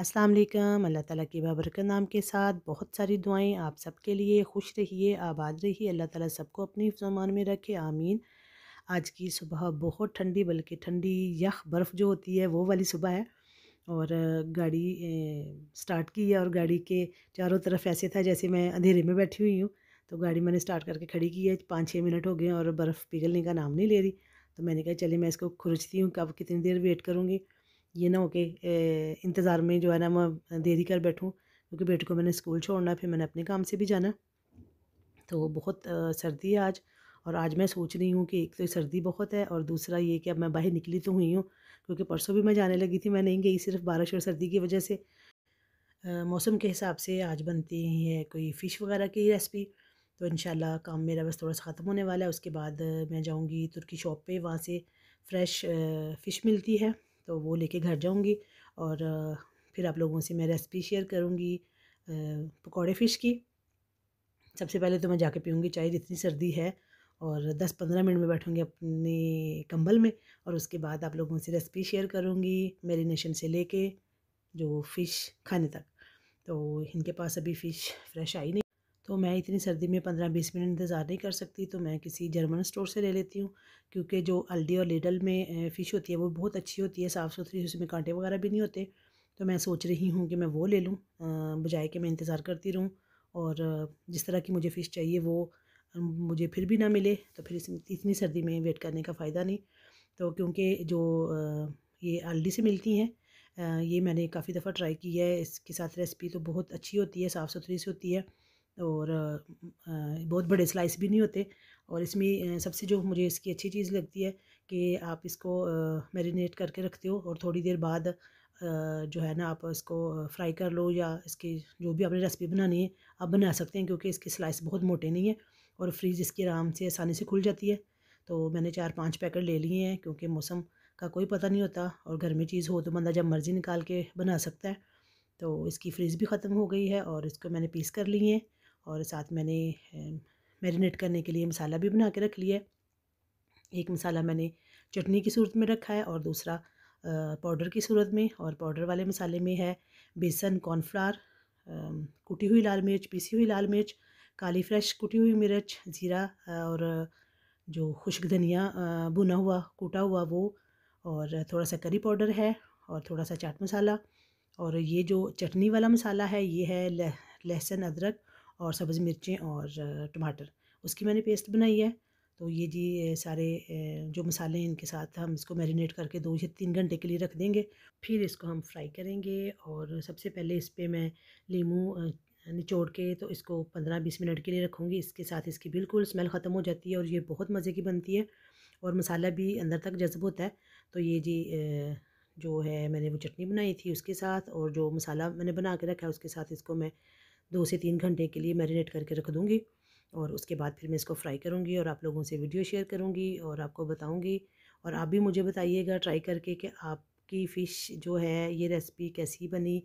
अस्सलाम वालेकुम अल्लाह ताला के बाबरकत नाम के साथ बहुत सारी दुआएं आप सबके लिए खुश रहिए आबाद रहिए अल्लाह ताला सबको अपनी जमान में रखे आमीन आज की सुबह बहुत ठंडी बल्कि ठंडी यख बर्फ़ जो होती है वो वाली सुबह है और गाड़ी स्टार्ट की है और गाड़ी के चारों तरफ ऐसे था जैसे मैं अंधेरे में बैठी हुई हूँ तो गाड़ी मैंने स्टार्ट करके खड़ी की है पाँच छः मिनट हो गए और बर्फ़ पिघलने का नाम नहीं ले रही तो मैंने कहा चलिए मैं इसको खुरचती हूँ कब कितनी देर वेट करूँगी ये ना हो के इंतज़ार में जो है ना मैं देरी कर बैठूँ क्योंकि बेटे को मैंने स्कूल छोड़ना फिर मैंने अपने काम से भी जाना तो बहुत सर्दी है आज और आज मैं सोच रही हूँ कि एक तो सर्दी बहुत है और दूसरा ये कि अब मैं बाहर निकली तो हुई हूँ क्योंकि परसों भी मैं जाने लगी थी मैं नहीं गई सिर्फ बारिश और सर्दी की वजह से मौसम के हिसाब से आज बनती है कोई फ़िश वगैरह की रेसिपी तो इन काम मेरा बस थोड़ा सा ख़त्म होने वाला है उसके बाद मैं जाऊँगी तुर्की शॉप पर वहाँ से फ़्रेश फ़िश मिलती है तो वो लेके घर जाऊँगी और फिर आप लोगों से मैं रेसिपी शेयर करूँगी पकौड़े फ़िश की सबसे पहले तो मैं जाके पीऊँगी चाय जितनी सर्दी है और 10-15 मिनट में बैठूँगी अपने कंबल में और उसके बाद आप लोगों से रेसिपी शेयर करूँगी मेरीनेशन से लेके जो फ़िश खाने तक तो इनके पास अभी फ़िश फ्रेश आई नहीं तो मैं इतनी सर्दी में पंद्रह बीस मिनट इंतज़ार नहीं कर सकती तो मैं किसी जर्मन स्टोर से ले लेती हूँ क्योंकि जो अल्डी और लिडल में फ़िश होती है वो बहुत अच्छी होती है साफ़ सुथरी उसमें कांटे वगैरह भी नहीं होते तो मैं सोच रही हूँ कि मैं वो ले लूँ बजाय कि मैं इंतज़ार करती रहूँ और जिस तरह की मुझे फ़िश चाहिए वो मुझे फिर भी ना मिले तो फिर इतनी सर्दी में वेट करने का फ़ायदा नहीं तो क्योंकि जो ये आल्डी से मिलती हैं ये मैंने काफ़ी दफ़ा ट्राई की है इसके साथ रेसिपी तो बहुत अच्छी होती है साफ़ सुथरी से होती है और बहुत बड़े स्लाइस भी नहीं होते और इसमें सबसे जो मुझे इसकी अच्छी चीज़ लगती है कि आप इसको मैरिनेट करके रखते हो और थोड़ी देर बाद जो है ना आप इसको फ्राई कर लो या इसकी जो भी आपने रेसिपी बनानी है आप बना सकते हैं क्योंकि इसकी स्लाइस बहुत मोटे नहीं है और फ्रीज इसकी आराम से आसानी से खुल जाती है तो मैंने चार पाँच पैकेट ले लिए हैं क्योंकि मौसम का कोई पता नहीं होता और घर में चीज़ हो तो बंदा जब मर्ज़ी निकाल के बना सकता है तो इसकी फ्रीज भी ख़त्म हो गई है और इसको मैंने पीस कर लिए हैं और साथ मैंने मैरिनेट करने के लिए मसाला भी बना के रख लिया है एक मसाला मैंने चटनी की सूरत में रखा है और दूसरा पाउडर की सूरत में और पाउडर वाले मसाले में है बेसन कॉर्नफ्लावर कुटी हुई लाल मिर्च पीसी हुई लाल मिर्च काली फ्रेश कुटी हुई मिर्च ज़ीरा और जो खुश्क धनिया बुना हुआ कूटा हुआ वो और थोड़ा सा करी पाउडर है और थोड़ा सा चाट मसाला और ये जो चटनी वाला मसाला है ये है लहसुन अदरक और सब्ज़ मिर्चें और टमाटर उसकी मैंने पेस्ट बनाई है तो ये जी सारे जो मसाले हैं इनके साथ हम इसको मैरिनेट करके दो या तीन घंटे के लिए रख देंगे फिर इसको हम फ्राई करेंगे और सबसे पहले इस पर मैं लीमू निचोड़ के तो इसको पंद्रह बीस मिनट के लिए रखूँगी इसके साथ इसकी बिल्कुल स्मेल ख़त्म हो जाती है और ये बहुत मज़े की बनती है और मसाला भी अंदर तक जज्ब होता है तो ये जी जो है मैंने वो चटनी बनाई थी उसके साथ और जो मसाला मैंने बना के रखा है उसके साथ इसको मैं दो से तीन घंटे के लिए मैरिनेट करके रख दूँगी और उसके बाद फिर मैं इसको फ्राई करूँगी और आप लोगों से वीडियो शेयर करूँगी और आपको बताऊँगी और आप भी मुझे बताइएगा ट्राई करके कि आपकी फ़िश जो है ये रेसिपी कैसी बनी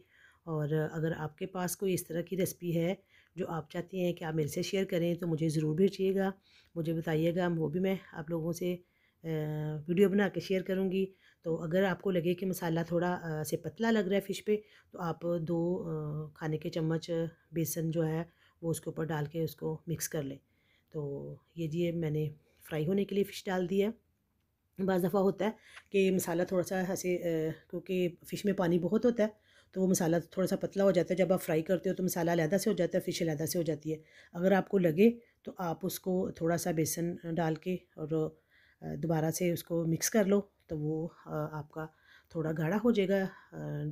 और अगर आपके पास कोई इस तरह की रेसिपी है जो आप चाहती हैं कि आप मेरे से शेयर करें तो मुझे ज़रूर भेजिएगा मुझे बताइएगा वो भी मैं आप लोगों से वीडियो बना के शेयर करूँगी तो अगर आपको लगे कि मसाला थोड़ा से पतला लग रहा है फ़िश पे तो आप दो खाने के चम्मच बेसन जो है वो उसके ऊपर डाल के उसको मिक्स कर लें तो ये जी मैंने फ्राई होने के लिए फ़िश डाल दी है बज़ दफ़ा होता है कि मसाला थोड़ा सा ऐसे क्योंकि फ़िश में पानी बहुत होता है तो वो मसाला थोड़ा सा पतला हो जाता है जब आप फ्राई करते हो तो मसाला अलहदा से हो जाता है फ़िश अलहदा से हो जाती है अगर आपको लगे तो आप उसको थोड़ा सा बेसन डाल के और दोबारा से उसको मिक्स कर लो तो वो आपका थोड़ा गाढ़ा हो जाएगा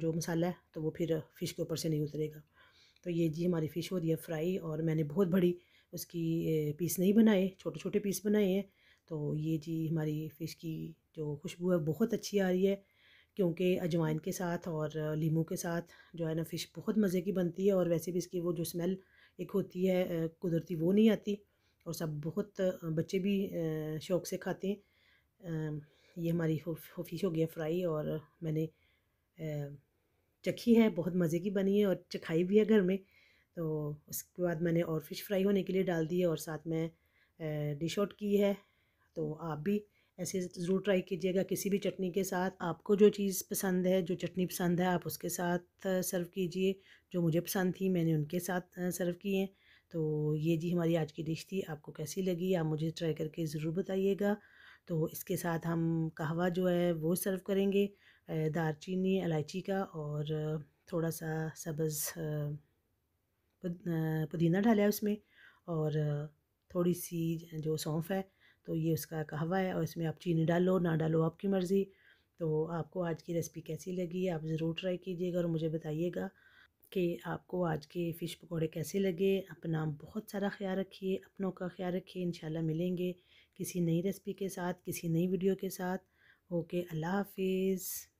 जो मसाला है तो वो फिर फ़िश के ऊपर से नहीं उतरेगा तो ये जी हमारी फ़िश हो रही है फ्राई और मैंने बहुत बड़ी उसकी पीस नहीं बनाए छोटे छोटे पीस बनाए हैं तो ये जी हमारी फ़िश की जो खुशबू है बहुत अच्छी आ रही है क्योंकि अजवाइन के साथ और लीमू के साथ जो है ना फ़िश बहुत मज़े की बनती है और वैसे भी इसकी वो जो स्मेल एक होती है कुदरती वो नहीं आती और सब बहुत बच्चे भी शौक़ से खाते हैं ये हमारी होफिश हो गया फ्राई और मैंने चखी है बहुत मज़े की बनी है और चखाई भी है घर में तो उसके बाद मैंने और फ़िश फ्राई होने के लिए डाल दी है और साथ में डिश आउट की है तो आप भी ऐसे ज़रूर ट्राई कीजिएगा किसी भी चटनी के साथ आपको जो चीज़ पसंद है जो चटनी पसंद है आप उसके साथ सर्व कीजिए जो मुझे पसंद थी मैंने उनके साथ सर्व किए हैं तो ये जी हमारी आज की डिश थी आपको कैसी लगी आप मुझे ट्राई करके ज़रूर बताइएगा तो इसके साथ हम कहवा जो है वो सर्व करेंगे दारचीनी इलायची का और थोड़ा सा सब्ज़ पुदीना डाला है उसमें और थोड़ी सी जो सौंफ है तो ये उसका कहवा है और इसमें आप चीनी डालो ना डालो आपकी मर्ज़ी तो आपको आज की रेसिपी कैसी लगी आप ज़रूर ट्राई कीजिएगा और मुझे बताइएगा कि आपको आज के फ़िश पकौड़े कैसे लगे अपना बहुत सारा ख्याल रखिए अपनों का ख्याल रखिए इन मिलेंगे किसी नई रेसिपी के साथ किसी नई वीडियो के साथ ओके अल्लाह हाफिज़